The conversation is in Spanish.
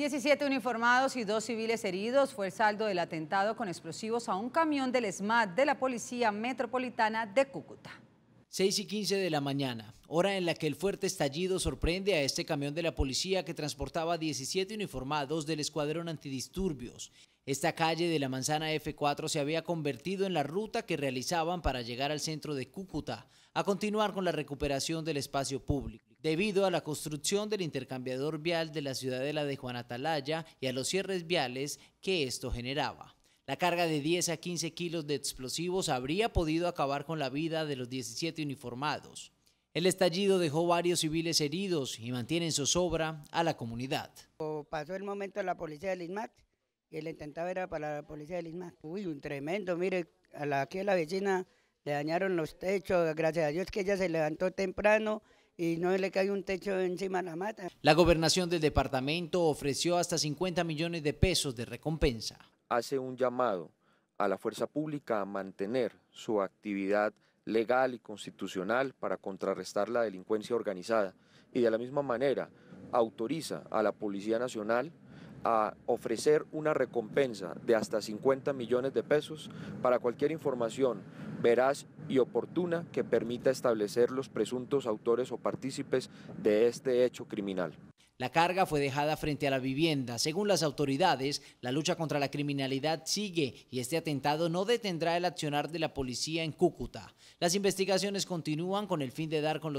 17 uniformados y dos civiles heridos fue el saldo del atentado con explosivos a un camión del SMAT de la Policía Metropolitana de Cúcuta. 6 y 15 de la mañana, hora en la que el fuerte estallido sorprende a este camión de la policía que transportaba 17 uniformados del escuadrón antidisturbios. Esta calle de la manzana F4 se había convertido en la ruta que realizaban para llegar al centro de Cúcuta, a continuar con la recuperación del espacio público debido a la construcción del intercambiador vial de la ciudadela de Juan Atalaya y a los cierres viales que esto generaba. La carga de 10 a 15 kilos de explosivos habría podido acabar con la vida de los 17 uniformados. El estallido dejó varios civiles heridos y mantiene en zozobra a la comunidad. Pasó el momento a la policía del inmat y el intentaba era para la policía del inmat Uy, un tremendo, mire, a la, aquí a la vecina le dañaron los techos, gracias a Dios que ella se levantó temprano y no le cae un techo encima la mata. La gobernación del departamento ofreció hasta 50 millones de pesos de recompensa. Hace un llamado a la fuerza pública a mantener su actividad legal y constitucional para contrarrestar la delincuencia organizada y de la misma manera autoriza a la Policía Nacional a ofrecer una recompensa de hasta 50 millones de pesos para cualquier información veraz y oportuna que permita establecer los presuntos autores o partícipes de este hecho criminal. La carga fue dejada frente a la vivienda. Según las autoridades, la lucha contra la criminalidad sigue y este atentado no detendrá el accionar de la policía en Cúcuta. Las investigaciones continúan con el fin de dar con los